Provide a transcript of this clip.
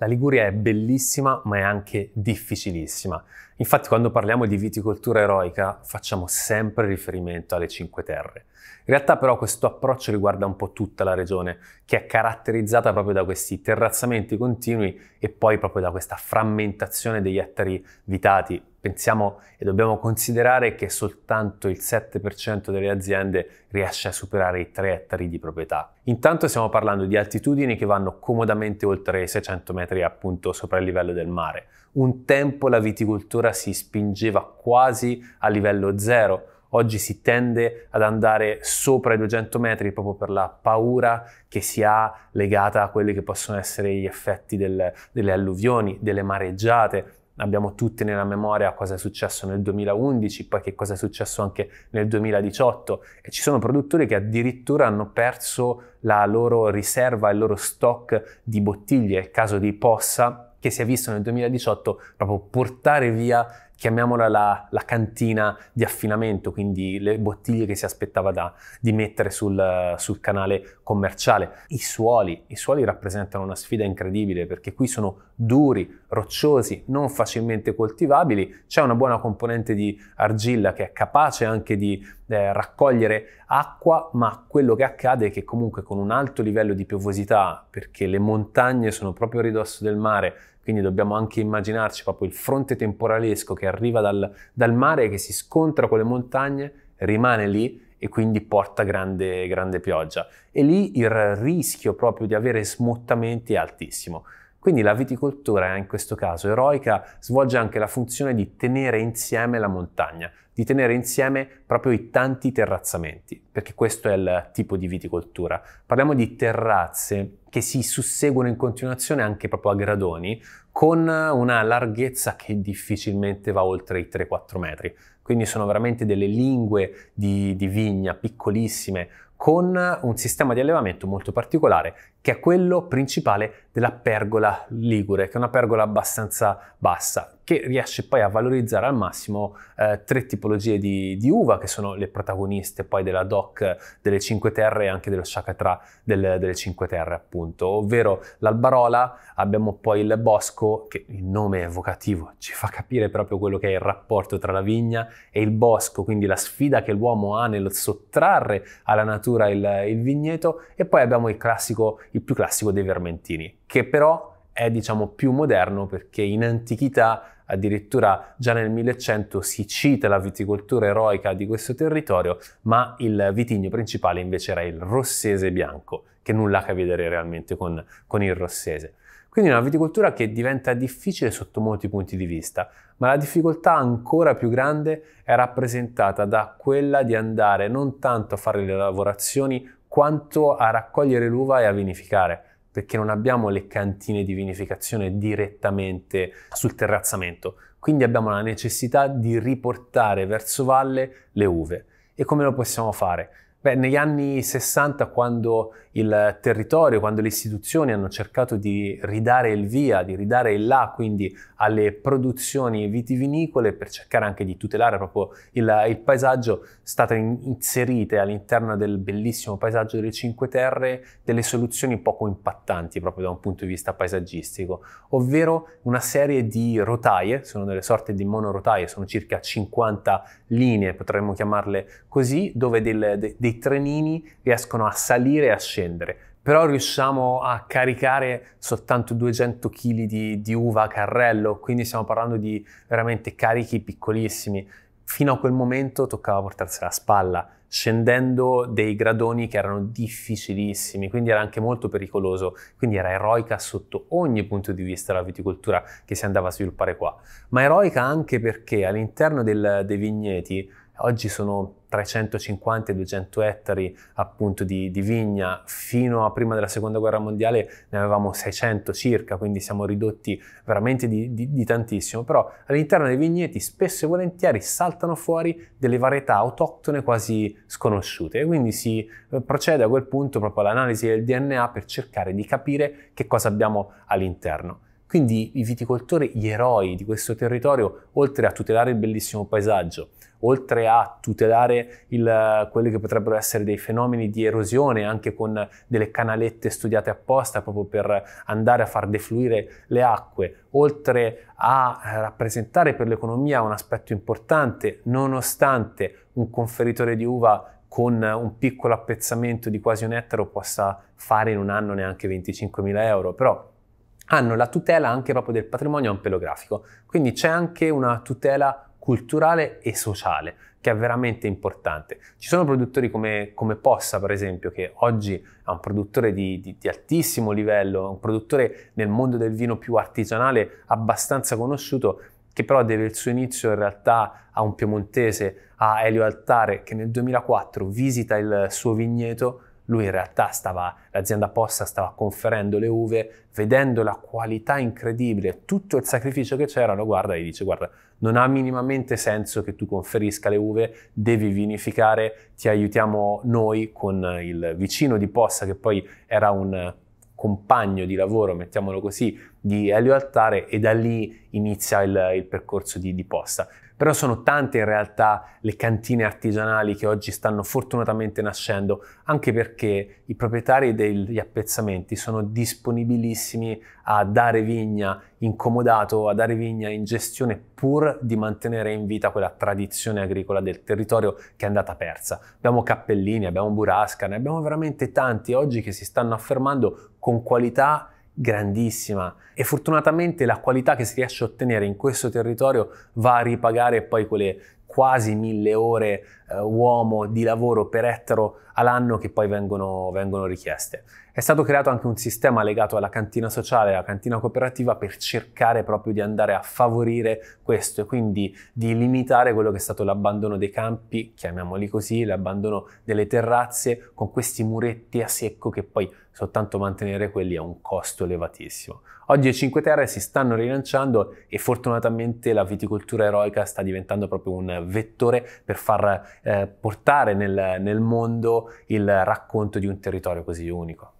La Liguria è bellissima ma è anche difficilissima. Infatti quando parliamo di viticoltura eroica facciamo sempre riferimento alle Cinque Terre. In realtà però questo approccio riguarda un po' tutta la regione, che è caratterizzata proprio da questi terrazzamenti continui e poi proprio da questa frammentazione degli ettari vitati. Pensiamo e dobbiamo considerare che soltanto il 7% delle aziende riesce a superare i 3 ettari di proprietà. Intanto stiamo parlando di altitudini che vanno comodamente oltre i 600 metri appunto sopra il livello del mare. Un tempo la viticoltura si spingeva quasi a livello zero, Oggi si tende ad andare sopra i 200 metri proprio per la paura che si ha legata a quelli che possono essere gli effetti del, delle alluvioni, delle mareggiate, abbiamo tutti nella memoria cosa è successo nel 2011, poi che cosa è successo anche nel 2018 e ci sono produttori che addirittura hanno perso la loro riserva, il loro stock di bottiglie, è il caso di Possa che si è visto nel 2018 proprio portare via chiamiamola la, la, cantina di affinamento, quindi le bottiglie che si aspettava da, di mettere sul, sul canale commerciale. I suoli, i suoli rappresentano una sfida incredibile perché qui sono duri, rocciosi, non facilmente coltivabili, c'è una buona componente di argilla che è capace anche di eh, raccogliere acqua, ma quello che accade è che comunque con un alto livello di piovosità, perché le montagne sono proprio a ridosso del mare, quindi dobbiamo anche immaginarci proprio il fronte temporalesco che arriva dal, dal mare e che si scontra con le montagne, rimane lì e quindi porta grande, grande pioggia. E lì il rischio proprio di avere smottamenti è altissimo. Quindi la viticoltura, eh, in questo caso eroica, svolge anche la funzione di tenere insieme la montagna, di tenere insieme proprio i tanti terrazzamenti, perché questo è il tipo di viticoltura. Parliamo di terrazze che si susseguono in continuazione anche proprio a gradoni, con una larghezza che difficilmente va oltre i 3-4 metri. Quindi sono veramente delle lingue di, di vigna piccolissime, con un sistema di allevamento molto particolare che è quello principale della pergola ligure, che è una pergola abbastanza bassa, che riesce poi a valorizzare al massimo eh, tre tipologie di, di, uva che sono le protagoniste poi della DOC delle Cinque Terre e anche dello Shakatra del, delle Cinque Terre, appunto, ovvero l'albarola, abbiamo poi il bosco, che il nome evocativo ci fa capire proprio quello che è il rapporto tra la vigna e il bosco, quindi la sfida che l'uomo ha nel sottrarre alla natura addirittura il, il vigneto e poi abbiamo il classico, il più classico dei vermentini, che però è diciamo più moderno perché in antichità addirittura già nel 1100 si cita la viticoltura eroica di questo territorio, ma il vitigno principale invece era il rossese bianco, che nulla a che vedere realmente con, con il rossese. Quindi una viticoltura che diventa difficile sotto molti punti di vista, ma la difficoltà ancora più grande è rappresentata da quella di andare non tanto a fare le lavorazioni quanto a raccogliere l'uva e a vinificare, perché non abbiamo le cantine di vinificazione direttamente sul terrazzamento, quindi abbiamo la necessità di riportare verso valle le uve. E come lo possiamo fare? Beh, negli anni 60, quando il territorio, quando le istituzioni hanno cercato di ridare il via, di ridare il là, quindi alle produzioni vitivinicole, per cercare anche di tutelare proprio il, il paesaggio, state inserite all'interno del bellissimo paesaggio delle Cinque Terre delle soluzioni poco impattanti proprio da un punto di vista paesaggistico, ovvero una serie di rotaie, sono delle sorte di monorotaie, sono circa 50 linee, potremmo chiamarle così, dove dei dei trenini riescono a salire e a scendere, però riusciamo a caricare soltanto 200 kg di, di uva a carrello, quindi stiamo parlando di veramente carichi piccolissimi. Fino a quel momento toccava portarsi la spalla, scendendo dei gradoni che erano difficilissimi, quindi era anche molto pericoloso, quindi era eroica sotto ogni punto di vista la viticoltura che si andava a sviluppare qua, ma eroica anche perché all'interno del, dei vigneti Oggi sono 350-200 ettari appunto di, di, vigna, fino a prima della seconda guerra mondiale ne avevamo 600 circa, quindi siamo ridotti veramente di, di, di tantissimo, però all'interno dei vigneti spesso e volentieri saltano fuori delle varietà autoctone quasi sconosciute e quindi si eh, procede a quel punto proprio all'analisi del DNA per cercare di capire che cosa abbiamo all'interno. Quindi i viticoltori, gli eroi di questo territorio, oltre a tutelare il bellissimo paesaggio, oltre a tutelare il, quelli che potrebbero essere dei fenomeni di erosione anche con delle canalette studiate apposta proprio per andare a far defluire le acque, oltre a rappresentare per l'economia un aspetto importante, nonostante un conferitore di uva con un piccolo appezzamento di quasi un ettaro possa fare in un anno neanche 25.000 euro, però hanno la tutela anche proprio del patrimonio ampelografico, quindi c'è anche una tutela culturale e sociale che è veramente importante. Ci sono produttori come, come Possa, per esempio, che oggi è un produttore di, di, di altissimo livello, un produttore nel mondo del vino più artigianale abbastanza conosciuto, che però deve il suo inizio in realtà a un piemontese, a Elio Altare, che nel 2004 visita il suo vigneto lui in realtà stava, l'azienda Possa stava conferendo le uve, vedendo la qualità incredibile, tutto il sacrificio che c'era, lo guarda e dice guarda, non ha minimamente senso che tu conferisca le uve, devi vinificare, ti aiutiamo noi con il vicino di Possa che poi era un compagno di lavoro, mettiamolo così, di Elio Altare e da lì inizia il, il percorso di, di Possa. Però sono tante in realtà le cantine artigianali che oggi stanno fortunatamente nascendo, anche perché i proprietari degli appezzamenti sono disponibilissimi a dare vigna incomodato, a dare vigna in gestione pur di mantenere in vita quella tradizione agricola del territorio che è andata persa. Abbiamo Cappellini, abbiamo Burasca, ne abbiamo veramente tanti oggi che si stanno affermando con qualità grandissima e fortunatamente la qualità che si riesce a ottenere in questo territorio va a ripagare poi quelle quasi mille ore eh, uomo di lavoro per ettaro all'anno che poi vengono, vengono, richieste. È stato creato anche un sistema legato alla cantina sociale, alla cantina cooperativa, per cercare proprio di andare a favorire questo e quindi di limitare quello che è stato l'abbandono dei campi, chiamiamoli così, l'abbandono delle terrazze con questi muretti a secco che poi soltanto mantenere quelli è un costo elevatissimo. Oggi a Cinque Terre si stanno rilanciando e fortunatamente la viticoltura eroica sta diventando proprio un vettore per far eh, portare nel, nel mondo il racconto di un territorio così unico.